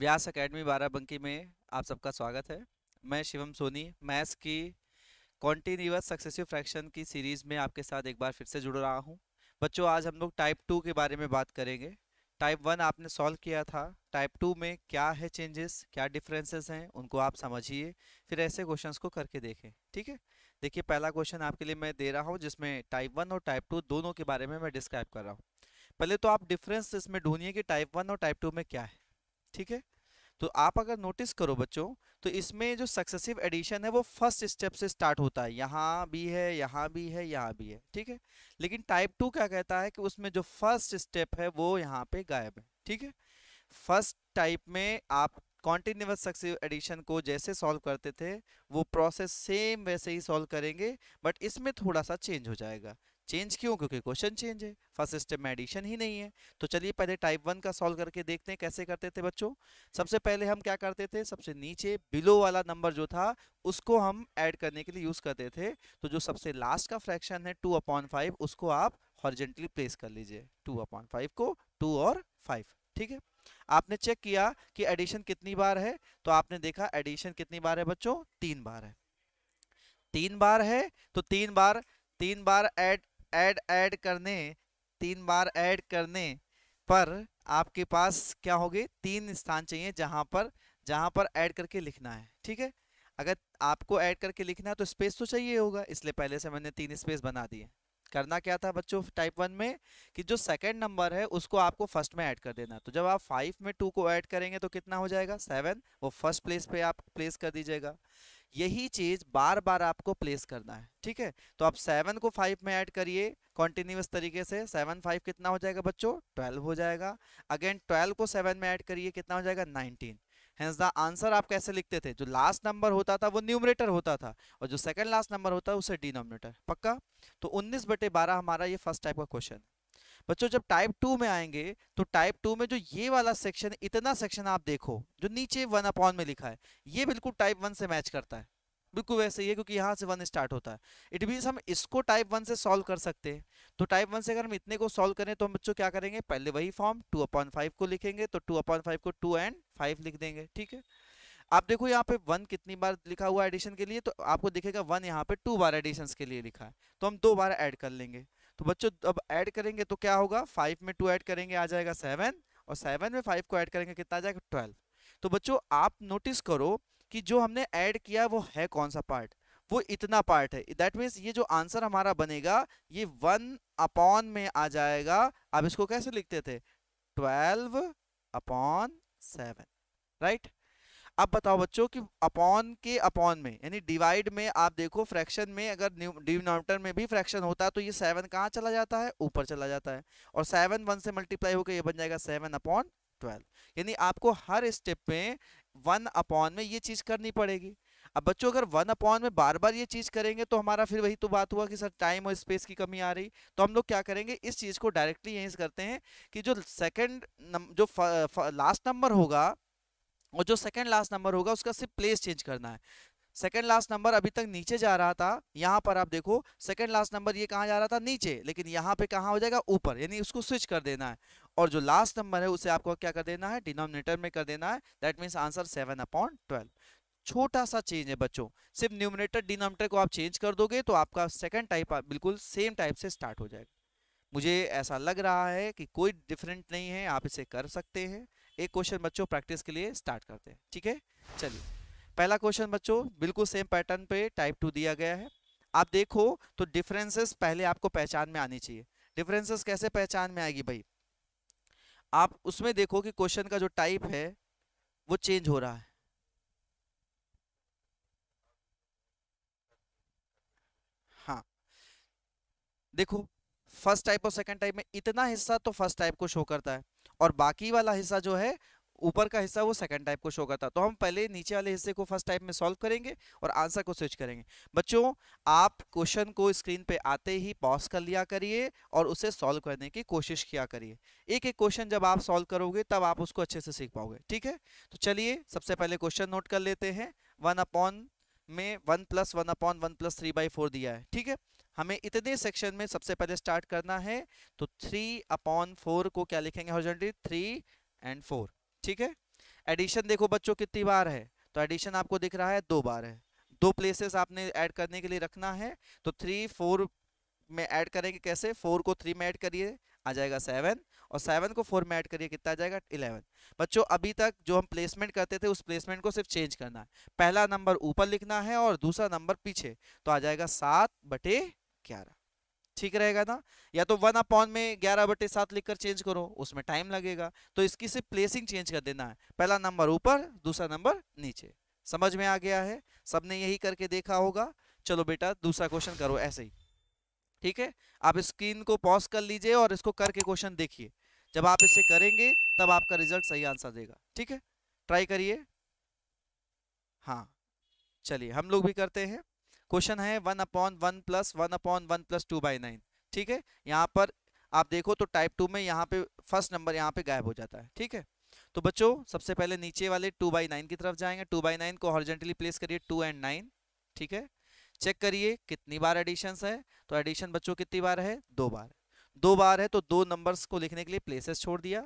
व्यास academy Barabanki में आप सबका स्वागत है मैं शिवम सोनी मैथ्स की कॉन्टीन्यूस सक्सेसिव फ्रैक्शन की सीरीज़ में आपके साथ एक बार फिर से जुड़ रहा हूं बच्चों आज हम लोग टाइप टू के बारे में बात करेंगे टाइप वन आपने सॉल्व किया था टाइप टू में क्या है चेंजेस क्या डिफरेंसेस हैं उनको आप समझिए फिर ऐसे क्वेश्चंस को करके देखें ठीक है देखिए पहला क्वेश्चन आपके लिए मैं दे रहा हूँ जिसमें टाइप वन और टाइप टू दोनों के बारे में मैं डिस्क्राइब कर रहा हूँ पहले तो आप डिफरेंस इसमें ढूंढिए कि टाइप वन और टाइप टू में क्या है ठीक है तो आप अगर नोटिस करो बच्चों तो इसमें जो सक्सेसिव एडिशन है वो फर्स्ट स्टेप से स्टार्ट होता है यहाँ भी है यहाँ भी है यहाँ भी है ठीक है लेकिन टाइप टू क्या कहता है कि उसमें जो फर्स्ट स्टेप है वो यहाँ पे गायब है ठीक है फर्स्ट टाइप में आप कॉन्टिन्यूस सक्सेसिव एडिशन को जैसे सॉल्व करते थे वो प्रोसेस सेम वैसे ही सॉल्व करेंगे बट इसमें थोड़ा सा चेंज हो जाएगा चेंज क्यों क्योंकि क्वेश्चन चेंज है फर्स्ट स्टेप में एडिशन ही नहीं है तो चलिए पहले टाइप वन का सॉल्व करके देखते हैं कैसे करते थे बच्चों सबसे पहले हम क्या करते थे सबसे नीचे बिलो वाला नंबर जो था उसको हम ऐड करने के लिए यूज़ करते थे तो जो सबसे लास्ट का फ्रैक्शन है टू अपॉन फाइव उसको आप हॉर्जेंटली प्लेस कर लीजिए टू अपॉन फाइव को टू और फाइव ठीक है आपने चेक किया कि एडिशन कितनी बार है तो आपने देखा एडिशन कितनी बार है बच्चों तीन बार है तीन बार है तो तीन बार तीन बार ऐड ऐड ऐड करने तीन बार ऐड करने पर आपके पास क्या होगी तीन स्थान चाहिए जहाँ पर जहाँ पर ऐड करके लिखना है ठीक है अगर आपको ऐड करके लिखना है तो स्पेस तो चाहिए होगा इसलिए पहले से मैंने तीन स्पेस बना दिए करना क्या था बच्चों टाइप वन में कि जो सेकंड नंबर है उसको आपको फर्स्ट में ऐड कर देना तो जब आप फाइव में टू को ऐड करेंगे तो कितना हो जाएगा सेवन वो फर्स्ट प्लेस पे आप प्लेस कर दीजिएगा यही चीज बार बार आपको प्लेस करना है ठीक है तो आप सेवन को फाइव में ऐड करिए कॉन्टिन्यूस तरीके से सेवन फाइव कितना हो जाएगा बच्चों ट्वेल्व हो जाएगा अगेन ट्वेल्व को सेवन में ऐड करिए कितना हो जाएगा नाइनटीन हेंस द आंसर आप कैसे लिखते थे जो लास्ट नंबर होता था वो न्यूमरेटर होता था और जो सेकंड लास्ट नंबर होता है उसे डिनोमिनेटर पक्का तो 19 बटे 12 हमारा ये फर्स्ट टाइप का क्वेश्चन बच्चों जब टाइप टू में आएंगे तो टाइप टू में जो ये वाला सेक्शन इतना सेक्शन आप देखो जो नीचे वन अपॉन में लिखा है ये बिल्कुल टाइप वन से मैच करता है बिल्कुल वैसे ही है क्योंकि यहाँ से वन स्टार्ट होता है इट मीन्स हम इसको टाइप वन से सॉल्व कर सकते हैं तो टाइप वन से अगर हम इतने को सॉल्व करें तो हम बच्चों क्या करेंगे पहले वही फॉर्म टू अपॉन फाइव को लिखेंगे तो टू अपॉन फाइव को टू एंड फाइव लिख देंगे ठीक है आप देखो यहाँ पे वन कितनी बार लिखा हुआ एडिशन के लिए तो आपको दिखेगा वन यहाँ पे टू बार एडिशन के लिए लिखा है तो हम दो बार ऐड कर लेंगे तो बच्चों अब ऐड करेंगे तो क्या होगा फाइव में टू ऐड करेंगे आ जाएगा सेवन और सेवन में फाइव को ऐड करेंगे कितना आ जाएगा ट्वेल्व तो बच्चों आप नोटिस करो कि जो हमने ऐड किया वो है कौन सा पार्ट वो इतना पार्ट है दैट मीन्स ये जो आंसर हमारा बनेगा ये वन अपॉन में आ जाएगा आप इसको कैसे लिखते थे ट्वेल्व अपॉन सेवन राइट अब बताओ बच्चों कि अपॉन के अपॉन में यानी डिवाइड में आप देखो फ्रैक्शन में अगर डिनोमिनेटर में भी फ्रैक्शन होता है तो ये सेवन कहाँ चला जाता है ऊपर चला जाता है और सेवन वन से मल्टीप्लाई होकर ये बन जाएगा सेवन अपॉन ट्वेल्व यानी आपको हर स्टेप में वन अपॉन में ये चीज़ करनी पड़ेगी अब बच्चों अगर वन अपॉन में बार बार ये चीज़ करेंगे तो हमारा फिर वही तो बात हुआ कि सर टाइम और स्पेस की कमी आ रही तो हम लोग क्या करेंगे इस चीज़ को डायरेक्टली यहीं से करते हैं कि जो सेकंड जो लास्ट नंबर होगा और जो सेकेंड लास्ट नंबर होगा उसका सिर्फ प्लेस चेंज करना है सेकेंड लास्ट नंबर अभी तक नीचे जा रहा था यहाँ पर आप देखो सेकेंड लास्ट नंबर ये कहाँ जा रहा था नीचे लेकिन यहाँ पे कहाँ हो जाएगा ऊपर यानी उसको स्विच कर देना है और जो लास्ट नंबर है उसे आपको क्या कर देना है डिनोमिनेटर में कर देना है that means answer seven upon twelve छोटा सा चेंज है बच्चों सिर्फ न्यूमिनेटर डिनोमिनेटर को आप चेंज कर दोगे तो आपका सेकेंड टाइप बिल्कुल सेम टाइप से स्टार्ट हो जाएगा मुझे ऐसा लग रहा है कि कोई डिफरेंट नहीं है आप इसे कर सकते हैं एक क्वेश्चन बच्चों प्रैक्टिस के लिए स्टार्ट करते हैं ठीक है चलिए पहला क्वेश्चन बच्चों बिल्कुल सेम पैटर्न पे टाइप टू दिया गया है आप देखो तो डिफरेंसेस पहले आपको पहचान में आनी चाहिए डिफरेंसेस कैसे पहचान में आएगी भाई आप उसमें देखो कि क्वेश्चन का जो टाइप है वो चेंज हो रहा है हाँ देखो फर्स्ट टाइप और सेकंड टाइप में इतना हिस्सा तो फर्स्ट टाइप को शो करता है और बाकी वाला हिस्सा जो है ऊपर का हिस्सा वो सेकंड टाइप को शो करता तो हम पहले नीचे वाले हिस्से को फर्स्ट टाइप में सॉल्व करेंगे और आंसर को स्विच करेंगे बच्चों आप क्वेश्चन को स्क्रीन पे आते ही पॉज कर लिया करिए और उसे सॉल्व करने की कोशिश किया करिए एक एक क्वेश्चन जब आप सॉल्व करोगे तब आप उसको अच्छे से सीख पाओगे ठीक है तो चलिए सबसे पहले क्वेश्चन नोट कर लेते हैं वन अपॉन में one plus one upon one plus three by four दिया है ठीक है हमें इतने सेक्शन में सबसे पहले स्टार्ट करना है तो थ्री अपॉन फोर को क्या लिखेंगे हॉर्जेंटली थ्री एंड फोर ठीक है एडिशन देखो बच्चों कितनी बार है तो एडिशन आपको दिख रहा है दो बार है दो प्लेसेस आपने ऐड करने के लिए रखना है तो थ्री फोर में ऐड करेंगे कैसे फोर को थ्री में ऐड करिए आ जाएगा सेवन और सेवन को फोर में ऐड करिए कितना आ जाएगा इलेवन बच्चों अभी तक जो हम प्लेसमेंट करते थे उस प्लेसमेंट को सिर्फ चेंज करना है पहला नंबर ऊपर लिखना है और दूसरा नंबर पीछे तो आ जाएगा सात बटे ग्यारह ठीक रहेगा ना या तो वन अपॉन में ग्यारह बटे सात लिखकर चेंज करो उसमें टाइम लगेगा तो इसकी सिर्फ प्लेसिंग चेंज कर देना है पहला नंबर ऊपर दूसरा नंबर नीचे समझ में आ गया है सबने यही करके देखा होगा चलो बेटा दूसरा क्वेश्चन करो ऐसे ही ठीक है आप स्क्रीन को पॉज कर लीजिए और इसको करके क्वेश्चन देखिए जब आप इसे करेंगे तब आपका रिजल्ट सही आंसर देगा ठीक है ट्राई करिए हाँ चलिए हम लोग भी करते हैं क्वेश्चन है one upon one plus one upon one plus two by nine ठीक है यहाँ पर आप देखो तो टाइप टू में यहाँ पे फर्स्ट नंबर यहाँ पे गायब हो जाता है ठीक है तो बच्चों सबसे पहले नीचे वाले टू बाई नाइन की तरफ जाएंगे टू बाई नाइन को हॉर्जेंटली प्लेस करिए टू एंड नाइन ठीक है चेक करिए कितनी बार एडिशन है तो एडिशन बच्चों कितनी बार है दो बार दो बार है तो दो नंबर्स को लिखने के लिए प्लेसेस छोड़ दिया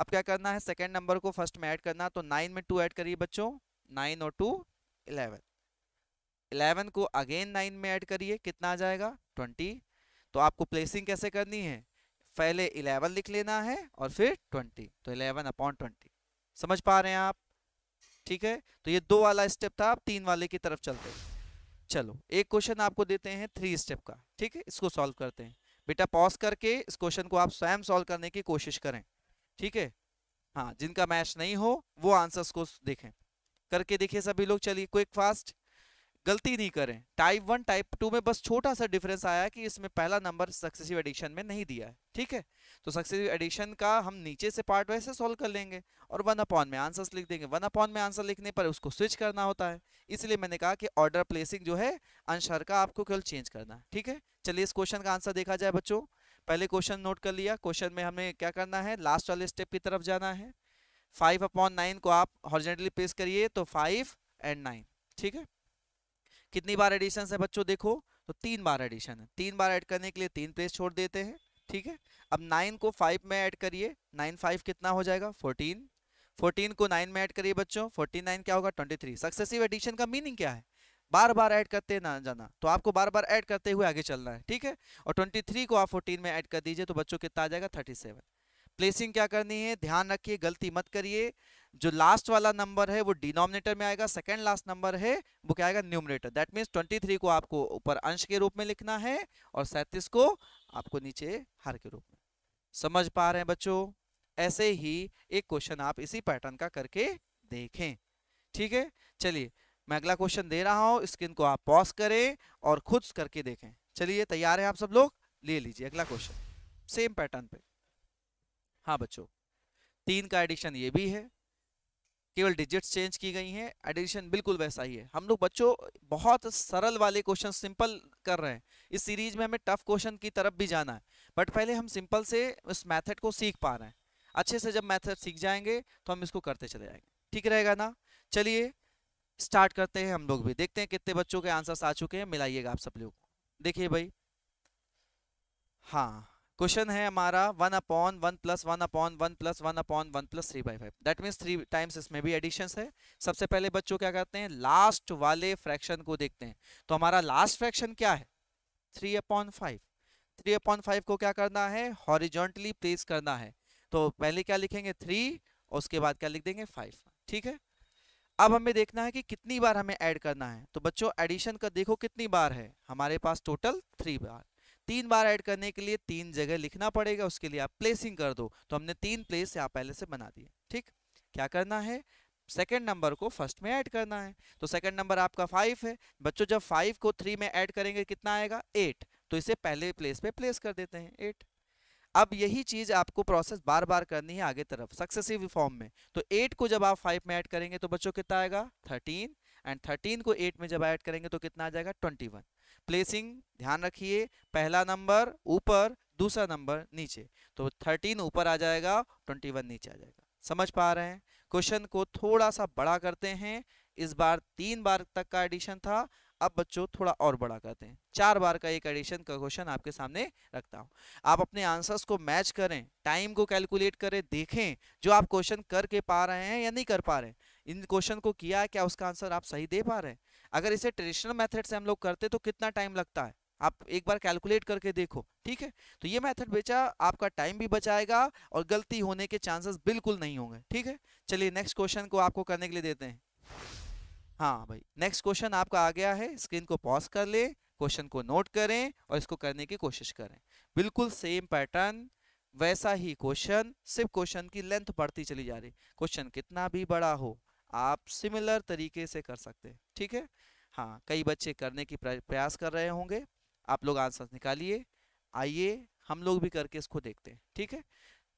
अब क्या करना है सेकेंड नंबर को फर्स्ट में ऐड करना तो नाइन में टू ऐड करिए बच्चों नाइन और टू इलेवन 11 को अगेन 9 में ऐड करिए कितना आ जाएगा 20 तो आपको प्लेसिंग कैसे करनी है पहले 11 लिख लेना है और फिर 20 तो 11 अपॉन ट्वेंटी समझ पा रहे हैं आप ठीक है तो ये दो वाला स्टेप था आप तीन वाले की तरफ चलते चलो एक क्वेश्चन आपको देते हैं थ्री स्टेप का ठीक है इसको सॉल्व करते हैं बेटा पॉज करके इस क्वेश्चन को आप स्वयं सॉल्व करने की कोशिश करें ठीक है हाँ जिनका मैच नहीं हो वो आंसर्स को देखें करके देखिए सभी लोग चलिए क्विक फास्ट गलती नहीं करें टाइप वन टाइप टू में बस छोटा सा डिफरेंस आया कि इसमें पहला नंबर सक्सेसिव एडिशन में नहीं दिया है ठीक है तो सक्सेसिव एडिशन का हम नीचे से पार्ट वैसे सॉल्व कर लेंगे और वन अपॉन में आंसर्स लिख देंगे वन अपॉन में आंसर लिखने पर उसको स्विच करना होता है इसलिए मैंने कहा कि ऑर्डर प्लेसिंग जो है अंशर का आपको केवल चेंज करना है ठीक है चलिए इस क्वेश्चन का आंसर देखा जाए बच्चों पहले क्वेश्चन नोट कर लिया क्वेश्चन में हमें क्या करना है लास्ट वाले स्टेप की तरफ जाना है फाइव अपॉन नाइन को आप हॉर्जेंटली प्लेस करिए तो फाइव एंड नाइन ठीक है कितनी बार एडिशन है बच्चों देखो तो तीन बार एडिशन है तीन बार ऐड करने के लिए तीन प्लेस छोड़ देते हैं ठीक है अब नाइन को फाइव में ऐड करिए नाइन फाइव कितना हो जाएगा फोर्टीन फोर्टीन को नाइन में ऐड करिए बच्चों फोर्टीन नाइन क्या होगा ट्वेंटी थ्री सक्सेसिव एडिशन का मीनिंग क्या है बार बार ऐड करते ना जाना तो आपको बार बार ऐड करते हुए आगे चलना है ठीक है और ट्वेंटी थ्री को आप फोर्टीन में ऐड कर दीजिए तो बच्चों कितना आ जाएगा थर्टी सेवन प्लेसिंग क्या करनी है ध्यान रखिए गलती मत करिए जो लास्ट वाला नंबर है वो डिनोमिनेटर में आएगा सेकंड लास्ट नंबर है वो क्या आएगा न्यूमिनेटर दैट मीन्स 23 को आपको ऊपर अंश के रूप में लिखना है और 37 को आपको नीचे हर के रूप में समझ पा रहे हैं बच्चों ऐसे ही एक क्वेश्चन आप इसी पैटर्न का करके देखें ठीक है चलिए मैं अगला क्वेश्चन दे रहा हूँ स्क्रीन को आप पॉज करें और खुद करके देखें चलिए तैयार है आप सब लोग ले लीजिए अगला क्वेश्चन सेम पैटर्न पे हाँ बच्चों तीन का एडिशन ये भी है केवल डिजिट्स चेंज की गई हैं एडिशन बिल्कुल वैसा ही है हम लोग बच्चों बहुत सरल वाले क्वेश्चन सिंपल कर रहे हैं इस सीरीज में हमें टफ क्वेश्चन की तरफ भी जाना है बट पहले हम सिंपल से उस मैथड को सीख पा रहे हैं अच्छे से जब मैथड सीख जाएंगे तो हम इसको करते चले जाएंगे ठीक रहेगा ना चलिए स्टार्ट करते हैं हम लोग भी देखते हैं कितने बच्चों के आंसर्स आ चुके हैं मिलाइएगा आप सब लोग देखिए भाई हाँ क्वेश्चन है हमारा one upon one plus one upon one plus one upon one plus three by five that means three times इसमें भी एडिशन है सबसे पहले बच्चों क्या करते हैं लास्ट वाले फ्रैक्शन को देखते हैं तो हमारा लास्ट फ्रैक्शन क्या है three upon five three upon five को क्या करना है हॉरिजॉन्टली प्लेस करना है तो पहले क्या लिखेंगे थ्री और उसके बाद क्या लिख देंगे फाइव ठीक है अब हमें देखना है कि कितनी बार हमें ऐड करना है तो बच्चों एडिशन का देखो कितनी बार है हमारे पास टोटल थ्री बार तीन बार ऐड करने के लिए तीन जगह लिखना पड़ेगा उसके लिए आप प्लेसिंग कर दो तो हमने तीन प्लेस यहाँ पहले से बना दिए ठीक क्या करना है सेकेंड नंबर को फर्स्ट में ऐड करना है तो सेकेंड नंबर आपका फाइव है बच्चों जब फाइव को थ्री में ऐड करेंगे कितना आएगा एट तो इसे पहले प्लेस पे प्लेस कर देते हैं एट अब यही चीज आपको प्रोसेस बार बार करनी है आगे तरफ सक्सेसिव फॉर्म में तो एट को जब आप फाइव में ऐड करेंगे तो बच्चों कितना आएगा थर्टीन एंड थर्टीन को एट में जब ऐड करेंगे तो कितना आ जाएगा ट्वेंटी वन प्लेसिंग ध्यान रखिए पहला नंबर ऊपर दूसरा नंबर नीचे तो थर्टीन ऊपर आ जाएगा ट्वेंटी वन नीचे आ जाएगा समझ पा रहे हैं क्वेश्चन को थोड़ा सा बड़ा करते हैं इस बार तीन बार तक का एडिशन था अब बच्चों थोड़ा और बड़ा करते हैं चार बार का एक एडिशन का क्वेश्चन आपके सामने रखता हूँ आप अपने आंसर्स को मैच करें टाइम को कैलकुलेट करें देखें जो आप क्वेश्चन करके पा रहे हैं या नहीं कर पा रहे हैं इन क्वेश्चन को किया है क्या उसका आंसर आप सही दे पा रहे हैं अगर इसे ट्रेडिशनल मेथड से हम लोग करते तो कितना टाइम लगता है आप एक बार कैलकुलेट करके देखो ठीक है तो ये मेथड बेचा आपका टाइम भी बचाएगा और गलती होने के चांसेस बिल्कुल नहीं होंगे ठीक है चलिए नेक्स्ट क्वेश्चन को आपको करने के लिए देते हैं हाँ भाई नेक्स्ट क्वेश्चन आपका आ गया है स्क्रीन को पॉज कर ले क्वेश्चन को नोट करें और इसको करने की कोशिश करें बिल्कुल सेम पैटर्न वैसा ही क्वेश्चन सिर्फ क्वेश्चन की लेंथ बढ़ती चली जा रही क्वेश्चन कितना भी बड़ा हो आप सिमिलर तरीके से कर सकते हैं ठीक है हाँ कई बच्चे करने की प्रयास कर रहे होंगे आप लोग आंसर निकालिए आइए हम लोग भी करके इसको देखते हैं ठीक है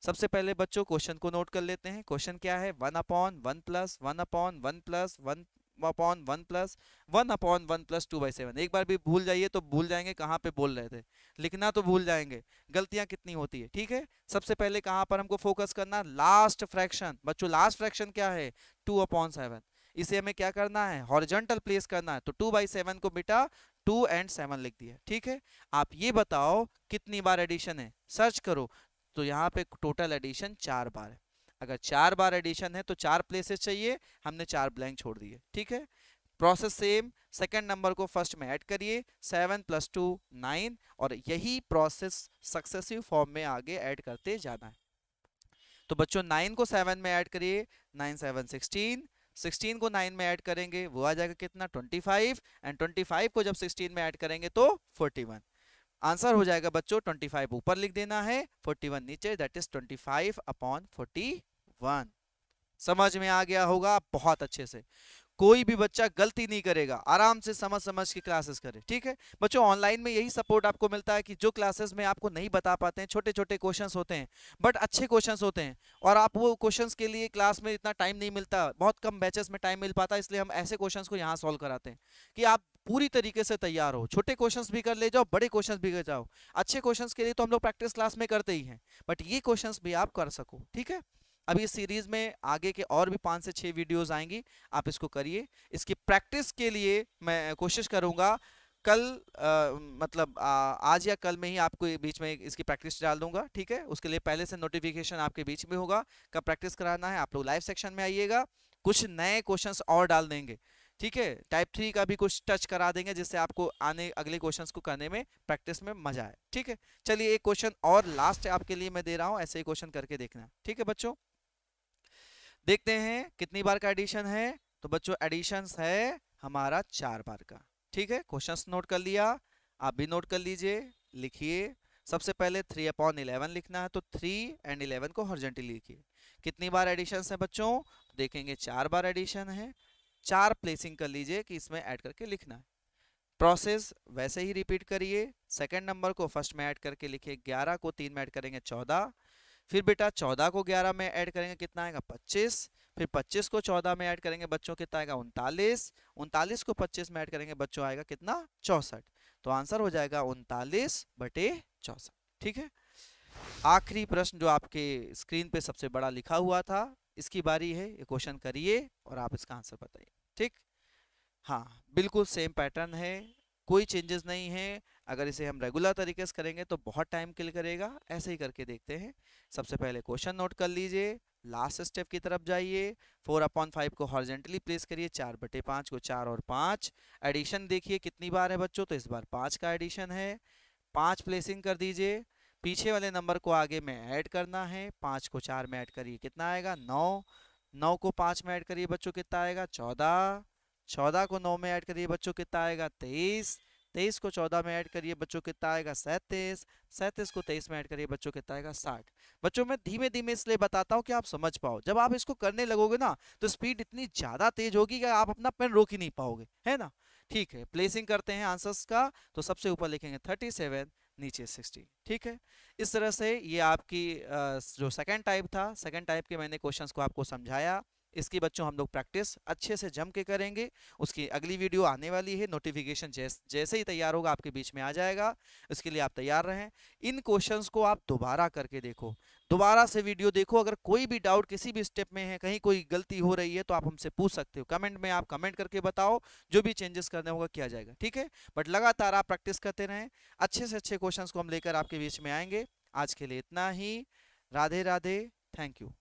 सबसे पहले बच्चों क्वेश्चन को नोट कर लेते हैं क्वेश्चन क्या है one upon one plus one upon one plus one upon one plus one upon one plus two by seven एक बार भी भूल जाइए तो भूल जाएंगे कहाँ पे बोल रहे थे लिखना तो भूल जाएंगे गलतियाँ कितनी होती है ठीक है सबसे पहले कहाँ पर हमको फोकस करना लास्ट फ्रैक्शन बच्चों लास्ट फ्रैक्शन क्या है टू अपॉन सेवन इसे हमें क्या करना है हॉरिजेंटल प्लेस करना है तो टू बाई सेवन को बेटा टू एंड सेवन लिख दिया ठीक है आप ये बताओ कितनी बार एडिशन है सर्च करो तो यहाँ पे टोटल एडिशन चार बार है अगर चार बार एडिशन है तो चार प्लेसेस चाहिए हमने चार ब्लैंक छोड़ दिए ठीक है प्रोसेस सेम सेकंड नंबर को फर्स्ट में ऐड करिए सेवन प्लस टू नाइन और यही प्रोसेस सक्सेसिव फॉर्म में आगे ऐड करते जाना है तो बच्चों नाइन को सेवन में ऐड करिए नाइन सेवन सिक्सटीन सिक्सटीन को नाइन में ऐड करेंगे वो आ जाएगा कितना twenty five and twenty five को जब सिक्सटीन में ऐड करेंगे तो फोर्टी वन आंसर हो जाएगा बच्चों ट्वेंटी फाइव ऊपर लिख देना है फोर्टी वन नीचे that is twenty five upon forty one समझ में आ गया होगा बहुत अच्छे से कोई भी बच्चा गलती नहीं करेगा आराम से समझ समझ के क्लासेस करे ठीक है बच्चों ऑनलाइन में यही सपोर्ट आपको मिलता है कि जो क्लासेस में आपको नहीं बता पाते हैं छोटे छोटे क्वेश्चंस होते हैं बट अच्छे क्वेश्चंस होते हैं और आप वो क्वेश्चंस के लिए क्लास में इतना टाइम नहीं मिलता बहुत कम बैचेस में टाइम मिल पाता इसलिए हम ऐसे क्वेश्चन को यहाँ सॉल्व कराते हैं कि आप पूरी तरीके से तैयार हो छोटे क्वेश्चन भी कर ले जाओ बड़े क्वेश्चन भी कर जाओ अच्छे क्वेश्चन के लिए तो हम लोग प्रैक्टिस क्लास में करते ही हैं बट ये क्वेश्चन भी आप कर सको ठीक है अभी इस सीरीज में आगे के और भी पांच से छह वीडियोस आएंगी आप इसको करिए इसकी प्रैक्टिस के लिए मैं कोशिश करूंगा कल आ, मतलब आ, आज या कल में ही आपको बीच में इसकी प्रैक्टिस डाल दूंगा ठीक है उसके लिए पहले से नोटिफिकेशन आपके बीच में होगा कब प्रैक्टिस कराना है आप लोग लाइव सेक्शन में आइएगा कुछ नए क्वेश्चन और डाल देंगे ठीक है टाइप थ्री का भी कुछ टच करा देंगे जिससे आपको आने अगले क्वेश्चन को करने में प्रैक्टिस में मजा आए ठीक है चलिए एक क्वेश्चन और लास्ट आपके लिए मैं दे रहा हूँ ऐसे ही क्वेश्चन करके देखना ठीक है बच्चों देखते हैं कितनी बार का एडिशन है तो बच्चों एडिशन है हमारा चार बार का ठीक है क्वेश्चन नोट कर लिया आप भी नोट कर लीजिए लिखिए सबसे पहले थ्री अपॉन इलेवन लिखना है तो थ्री एंड इलेवन को हॉर्जेंटली लिखिए कितनी बार एडिशन है बच्चों देखेंगे चार बार एडिशन है चार प्लेसिंग कर लीजिए कि इसमें ऐड करके लिखना है प्रोसेस वैसे ही रिपीट करिए सेकंड नंबर को फर्स्ट में ऐड करके लिखिए ग्यारह को तीन में ऐड करेंगे चौदह फिर बेटा चौदह को ग्यारह में ऐड करेंगे कितना आएगा पच्चीस फिर पच्चीस को चौदह में ऐड करेंगे बच्चों कितना आएगा उनतालीस उनतालीस को पच्चीस में ऐड करेंगे बच्चों आएगा कितना चौसठ तो आंसर हो जाएगा उनतालीस बटे चौसठ ठीक है आखिरी प्रश्न जो आपके स्क्रीन पे सबसे बड़ा लिखा हुआ था इसकी बारी है ये क्वेश्चन करिए और आप इसका आंसर बताइए ठीक हाँ बिल्कुल सेम पैटर्न है कोई चेंजेस नहीं है अगर इसे हम रेगुलर तरीके से करेंगे तो बहुत टाइम किल करेगा ऐसे ही करके देखते हैं सबसे पहले क्वेश्चन नोट कर लीजिए लास्ट स्टेप की तरफ जाइए फोर अपॉन फाइव को हॉर्जेंटली प्लेस करिए चार बटे पाँच को चार और पाँच एडिशन देखिए कितनी बार है बच्चों तो इस बार पाँच का एडिशन है पाँच प्लेसिंग कर दीजिए पीछे वाले नंबर को आगे में ऐड करना है पाँच को चार में ऐड करिए कितना आएगा नौ नौ को पाँच में ऐड करिए बच्चों कितना आएगा चौदह चौदह को नौ में ऐड करिए बच्चों कितना आएगा तेईस तेईस को चौदह में ऐड करिए बच्चों कितना आएगा सैंतीस सैंतीस को तेईस में ऐड करिए बच्चों कितना आएगा साठ बच्चों मैं धीमे धीमे इसलिए बताता हूँ कि आप समझ पाओ जब आप इसको करने लगोगे ना तो स्पीड इतनी ज़्यादा तेज होगी कि आप अपना पेन रोक ही नहीं पाओगे है ना ठीक है प्लेसिंग करते हैं आंसर्स का तो सबसे ऊपर लिखेंगे थर्टी सेवन नीचे 16 ठीक है इस तरह से ये आपकी जो सेकेंड टाइप था सेकेंड टाइप के मैंने क्वेश्चन को आपको समझाया इसकी बच्चों हम लोग प्रैक्टिस अच्छे से जम के करेंगे उसकी अगली वीडियो आने वाली है नोटिफिकेशन जैस, जैसे ही तैयार होगा आपके बीच में आ जाएगा इसके लिए आप तैयार रहें इन क्वेश्चंस को आप दोबारा करके देखो दोबारा से वीडियो देखो अगर कोई भी डाउट किसी भी स्टेप में है कहीं कोई गलती हो रही है तो आप हमसे पूछ सकते हो कमेंट में आप कमेंट करके बताओ जो भी चेंजेस करना होगा किया जाएगा ठीक है बट लगातार आप प्रैक्टिस करते रहें अच्छे से अच्छे क्वेश्चन को हम लेकर आपके बीच में आएंगे आज के लिए इतना ही राधे राधे थैंक यू